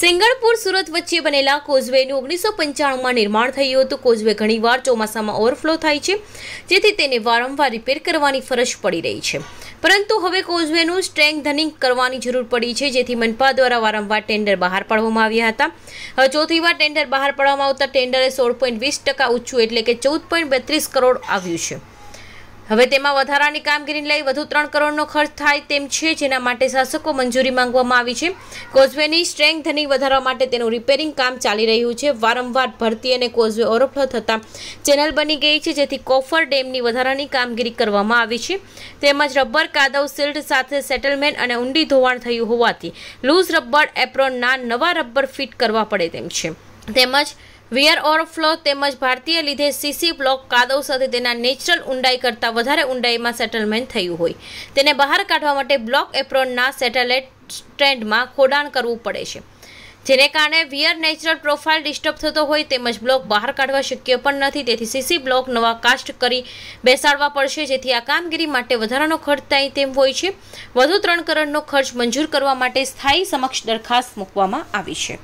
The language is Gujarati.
સિંગણપુર સુરત વચ્ચે બનેલા કોઝવેનું ઓગણીસો પંચાણુંમાં નિર્માણ થયું હતું કોઝવે ઘણીવાર ચોમાસામાં ઓવરફ્લો થાય છે જેથી તેને વારંવાર રિપેર કરવાની ફરજ પડી રહી છે પરંતુ હવે કોઝવેનું ધનિંગ કરવાની જરૂર પડી છે જેથી મનપા દ્વારા વારંવાર ટેન્ડર બહાર પાડવામાં આવ્યા હતા હવે ચોથીવાર ટેન્ડર બહાર પાડવામાં આવતા ટેન્ડરે સોળ પોઈન્ટ વીસ ટકા ઊંચું એટલે કે ચૌદ પોઈન્ટ બત્રીસ કરોડ આવ્યું છે હવે તેમાં વધારાની કામગીરી લઈ વધુ ત્રણ કરોડનો ખર્ચ થાય તેમ છે જેના માટે શાસકો મંજૂરી માંગવામાં આવી છે કોઝવેની સ્ટ્રેન્થની વધારવા માટે તેનું રિપેરિંગ કામ ચાલી રહ્યું છે વારંવાર ભરતી અને કોઝવે ઓવરફ્લો થતાં ચેનલ બની ગઈ છે જેથી કોફર ડેમની વધારાની કામગીરી કરવામાં આવી છે તેમજ રબર કાદવ સિલ્ટ સાથે સેટલમેન્ટ અને ઊંડી ધોવાણ થયું હોવાથી લૂઝ રબર એપ્રોનના નવા રબર ફિટ કરવા પડે તેમ છે તેમજ વિયર ઓવરફ્લો તેમજ ભારતીય લીધે સીસી બ્લોક કાદવ સાથે તેના નેચરલ ઊંડાઈ કરતાં વધારે ઊંડાઈમાં સેટલમેન્ટ થયું હોય તેને બહાર કાઢવા માટે બ્લોક એપ્રોનના સેટેલાઇટ સ્ટેન્ડમાં ખોડાણ કરવું પડે છે જેને કારણે વિયર નેચરલ પ્રોફાઇલ ડિસ્ટર્બ થતો હોય તેમજ બ્લોક બહાર કાઢવા શક્ય પણ નથી તેથી સીસી બ્લોક નવા કાસ્ટ કરી બેસાડવા પડશે જેથી આ કામગીરી માટે વધારાનો ખર્ચ થાય તેમ હોય છે વધુ ત્રણ કરોડનો ખર્ચ મંજૂર કરવા માટે સ્થાયી સમક્ષ દરખાસ્ત મૂકવામાં આવી છે